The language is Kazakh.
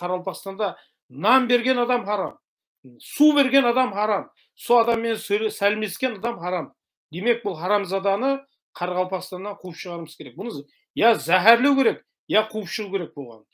қарақалпақстанда нан берген адам харам су берген адам харам сол адаммен сәлемдескен адам харам демек бұл харамзаданы қарақалпақстаннан қуып шығаруымыз керек бұны я зәһәрлеу керек я қуып шығу керек болған